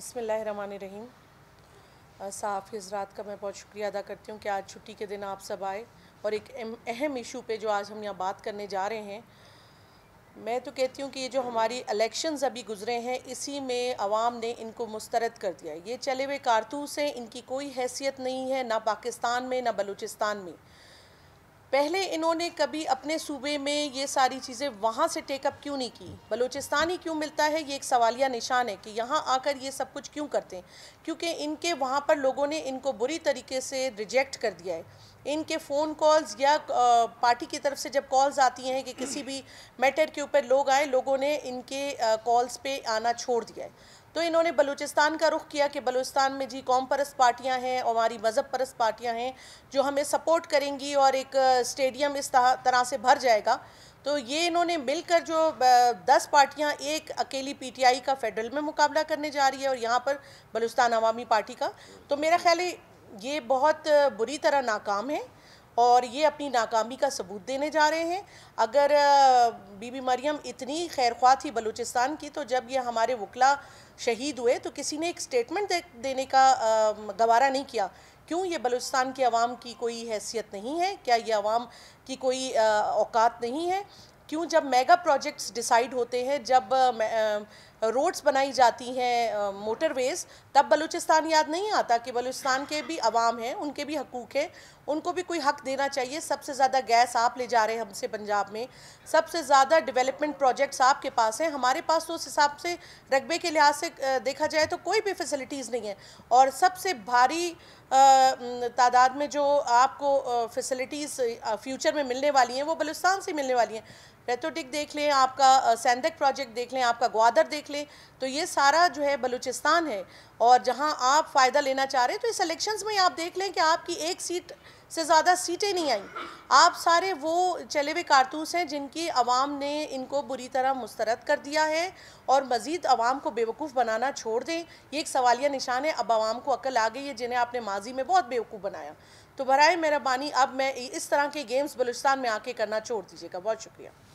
रहीम साफ़ हज़रात का मैं बहुत शुक्रिया अदा करती हूँ कि आज छुट्टी के दिन आप सब आए और एक अहम इशू पे जो आज हम यहाँ बात करने जा रहे हैं मैं तो कहती हूँ कि ये जो हमारी इलेक्शंस अभी गुजरे हैं इसी में आवाम ने इनको मुस्तरद कर दिया ये चले हुए कारतूस हैं इनकी कोई हैसियत नहीं है ना पाकिस्तान में ना बलूचिस्तान में पहले इन्होंने कभी अपने सूबे में ये सारी चीज़ें वहाँ से टेकअप क्यों नहीं की बलूचिस्तान ही क्यों मिलता है ये एक सवालिया निशान है कि यहाँ आकर ये सब कुछ क्यों करते हैं क्योंकि इनके वहाँ पर लोगों ने इनको बुरी तरीके से रिजेक्ट कर दिया है इनके फ़ोन कॉल्स या पार्टी की तरफ से जब कॉल्स आती हैं कि किसी भी मैटर के ऊपर लोग आए लोगों ने इनके कॉल्स पे आना छोड़ दिया है तो इन्होंने बलूचिस्तान का रुख किया कि बलूचिस्तान में जी कौम परस्त पार्टियाँ हैं और हमारी मज़हब परस्त पार्टियाँ हैं जो हमें सपोर्ट करेंगी और एक स्टेडियम इस तरह से भर जाएगा तो ये इन्होंने मिलकर जो दस पार्टियां एक अकेली पीटीआई का फेडरल में मुकाबला करने जा रही है और यहाँ पर बलुस्तान अवामी पार्टी का तो मेरा ख्याल है ये बहुत बुरी तरह नाकाम है और ये अपनी नाकामी का सबूत देने जा रहे हैं अगर बीबी मरियम इतनी खैर ख्वा थी बलूचिस्तान की तो जब ये हमारे वकला शहीद हुए तो किसी ने एक स्टेटमेंट देने का गवारा नहीं किया क्यों ये बलूचिस्तान के आवाम की कोई हैसियत नहीं है क्या ये आवाम की कोई औकात नहीं है क्यों जब मेगा प्रोजेक्ट्स डिसाइड होते हैं जब रोड्स बनाई जाती हैं मोटरवेज़ तब बलूचिस्तान याद नहीं आता कि बलूचिस्तान के भी आवाम हैं उनके भी हकूक़ हैं उनको भी कोई हक देना चाहिए सबसे ज़्यादा गैस आप ले जा रहे हैं हमसे पंजाब में सबसे ज़्यादा डेवलपमेंट प्रोजेक्ट्स आपके पास हैं हमारे पास तो उस हिसाब से रकबे के लिहाज से देखा जाए तो कोई भी फैसिलिटीज़ नहीं है और सबसे भारी तादाद में जो आपको फैसिलिटीज़ फ्यूचर में मिलने वाली हैं वो बलूचिस्तान से मिलने वाली हैं रेतोटिक देख लें आपका सेंधक प्रोजेक्ट देख लें आपका ग्वादर देख देख लें तो ये सारा जो है बलूचिस्तान है और जहाँ आप फ़ायदा लेना चाह रहे हैं तो इस इलेक्शंस में आप देख लें कि आपकी एक सीट से ज़्यादा सीटें नहीं आई आप सारे वो चले हुए कारतूस हैं जिनकी आवाम ने इनको बुरी तरह मुस्तरद कर दिया है और मज़ीद आवाम को बेवकूफ़ बनाना छोड़ दें ये एक सवालिया निशान है अब आवाम को अकल आ गई है जिन्हें आपने माजी में बहुत बेवकूफ़ बनाया तो बरए मेहरबानी अब मैं इस तरह के गेम्स बलुचस्तान में आके करना छोड़ दीजिएगा बहुत शुक्रिया